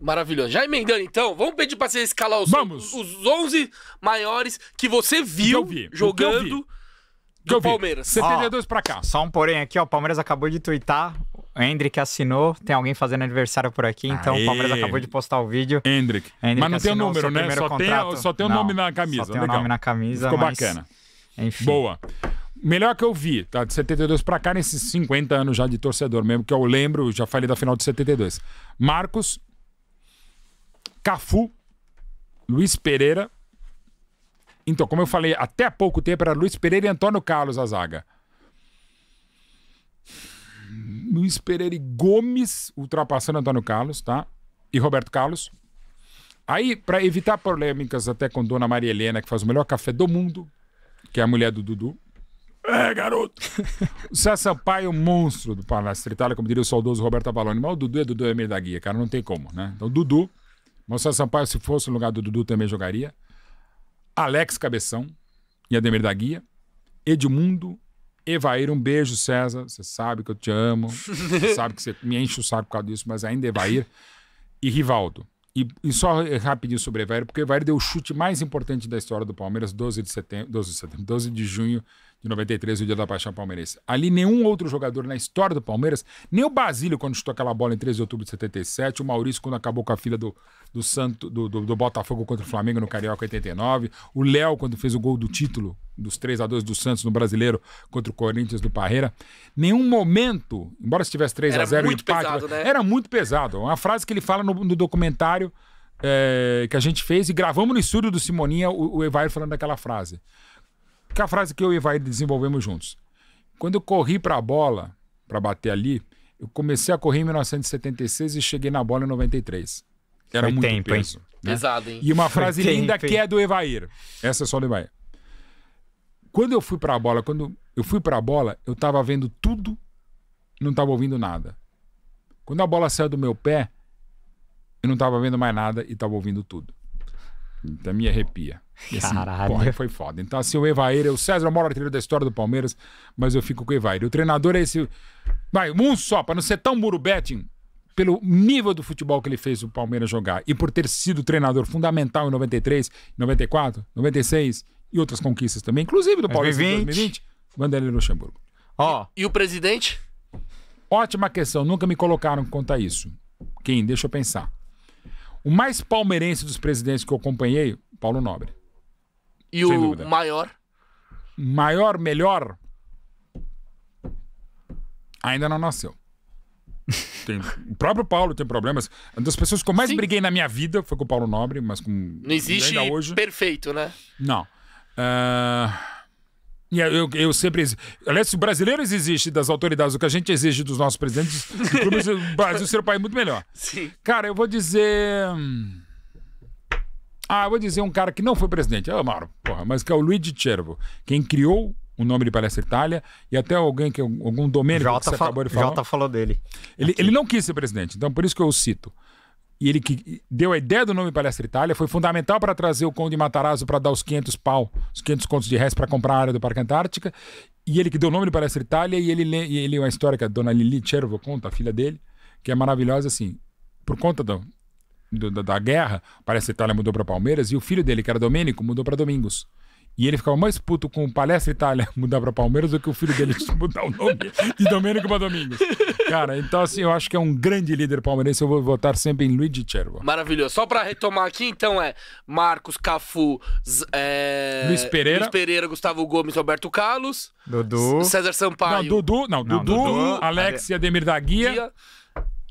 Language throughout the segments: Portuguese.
Maravilhoso. Já emendando, então, vamos pedir pra você escalar os, Vamos. os 11 maiores que você viu vi, jogando do vi. Palmeiras. 72 pra cá. Só um porém aqui, ó. O Palmeiras acabou de twittar. O Hendrick assinou. Tem alguém fazendo aniversário por aqui, então Aê. o Palmeiras acabou de postar o vídeo. Hendrick. Hendrick Mas não tem o número, né? Só tem, só tem o Não, nome na camisa. Só tem Legal. o nome na camisa. Ficou mas, bacana. Enfim. Boa. Melhor que eu vi, tá? De 72 pra cá, nesses 50 anos já de torcedor mesmo, que eu lembro, já falei da final de 72. Marcos, Cafu, Luiz Pereira. Então, como eu falei, até há pouco tempo era Luiz Pereira e Antônio Carlos a zaga. Luiz Pereira e Gomes ultrapassando Antônio Carlos, tá? E Roberto Carlos. Aí, para evitar polêmicas até com Dona Maria Helena, que faz o melhor café do mundo, que é a mulher do Dudu. É, garoto! o César Sampaio é monstro do Palestra Itália, como diria o saudoso Roberto Abalone. Mas o Dudu é Dudu é meio da guia, cara, não tem como, né? Então, Dudu Moçada Sampaio, se fosse no lugar do Dudu, também jogaria. Alex Cabeção e Ademir da Guia. Edmundo, Evair, um beijo, César. Você sabe que eu te amo. Você sabe que você me enche o saco por causa disso, mas ainda Evair. E Rivaldo. E, e só rapidinho sobre Evair, porque Evair deu o chute mais importante da história do Palmeiras, 12 de setembro, 12 de, setembro, 12 de junho de 93, o dia da paixão palmeirense. Ali nenhum outro jogador na história do Palmeiras, nem o Basílio quando chutou aquela bola em 13 de outubro de 77, o Maurício quando acabou com a fila do, do, Santo, do, do, do Botafogo contra o Flamengo no Carioca 89, o Léo quando fez o gol do título dos 3 a 2 do Santos no Brasileiro contra o Corinthians do Parreira. Nenhum momento, embora estivesse 3 era a 0 muito empate, pesado, né? era muito pesado. Uma frase que ele fala no, no documentário é, que a gente fez e gravamos no estúdio do Simoninha o, o Evair falando aquela frase. Que a frase que eu e o Ivair desenvolvemos juntos. Quando eu corri para a bola, para bater ali, eu comecei a correr em 1976 e cheguei na bola em 93. Era Foi muito tempo, peso. Hein? Né? Pesado, hein? E uma frase Foi linda tempo, que é do Evair. Essa é só do Evair. Quando eu fui para a bola, quando eu fui para a bola, eu estava vendo tudo, não estava ouvindo nada. Quando a bola saiu do meu pé, eu não estava vendo mais nada e estava ouvindo tudo. Então me arrepia. assim, Caralho. Porra, foi foda. Então, assim, o Evair, o César é o maior artilheiro da história do Palmeiras, mas eu fico com o Evair. O treinador é esse. Vai, um só, para não ser tão muro betting, pelo nível do futebol que ele fez o Palmeiras jogar e por ter sido treinador fundamental em 93, 94, 96 e outras conquistas também, inclusive do Palmeiras em 2020, Vanderlei Luxemburgo. Ó. Oh. e o presidente? Ótima questão, nunca me colocaram quanto a isso. Quem? Deixa eu pensar. O mais palmeirense dos presidentes que eu acompanhei, Paulo Nobre. E o dúvida. maior? Maior, melhor? Ainda não nasceu. Tem, o próprio Paulo tem problemas. Uma das pessoas que eu mais Sim. briguei na minha vida foi com o Paulo Nobre, mas com. Não existe ainda hoje. perfeito, né? Não. Uh... Eu, eu, sempre. Aliás, se brasileiros existe das autoridades, o que a gente exige dos nossos presidentes, o Brasil ser um país muito melhor. Sim. Cara, eu vou dizer. Hum, ah, eu vou dizer um cara que não foi presidente, eu ah, amaro, porra, mas que é o Luigi Cervo, quem criou o nome de Palestra Itália e até alguém que algum domínio que você acabou de falar. Jota falou dele. Ele, ele não quis ser presidente, então por isso que eu o cito e ele que deu a ideia do nome Palestra Itália, foi fundamental para trazer o Conde Matarazzo para dar os 500 pau os 500 contos de reais para comprar a área do Parque Antártica. E ele que deu o nome do Palestra Itália, e ele lê, e ele, uma história que a dona Lili Chervo conta, a filha dele, que é maravilhosa, assim, por conta do, da, da guerra, Palestra Itália mudou para Palmeiras, e o filho dele, que era Domênico, mudou para Domingos. E ele ficava mais puto com o Palestra Itália mudar para Palmeiras do que o filho dele mudar o nome de Domênico para Domingos. Cara, então assim, eu acho que é um grande líder palmeirense. Eu vou votar sempre em Luiz de Cervo. Maravilhoso. Só para retomar aqui, então é Marcos, Cafu, é... Luiz Pereira. Luiz Pereira, Gustavo Gomes, Roberto Carlos. Dudu. César Sampaio. Não, Dudu, não, não Dudu, Dudu, Alex e Ademir da Guia. Guia.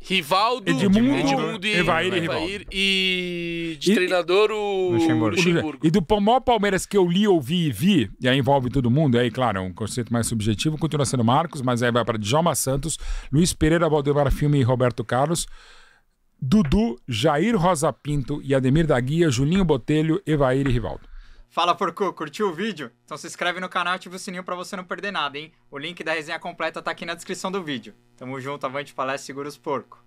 Rivaldo, Edmundo, Edmundo e Evair, e, Evair, e de e, treinador o Luxemburgo. E do maior Palmeiras que eu li, ouvi e vi, e aí envolve todo mundo, aí claro, é um conceito mais subjetivo, continua sendo Marcos, mas aí vai para Djalma Santos, Luiz Pereira, Valdemar Filme e Roberto Carlos, Dudu, Jair Rosa Pinto e Ademir da Guia, Julinho Botelho, Evair e Rivaldo. Fala porco, curtiu o vídeo? Então se inscreve no canal e ativa o sininho para você não perder nada, hein? O link da resenha completa tá aqui na descrição do vídeo. Tamo junto, avante palestra, segura os porco.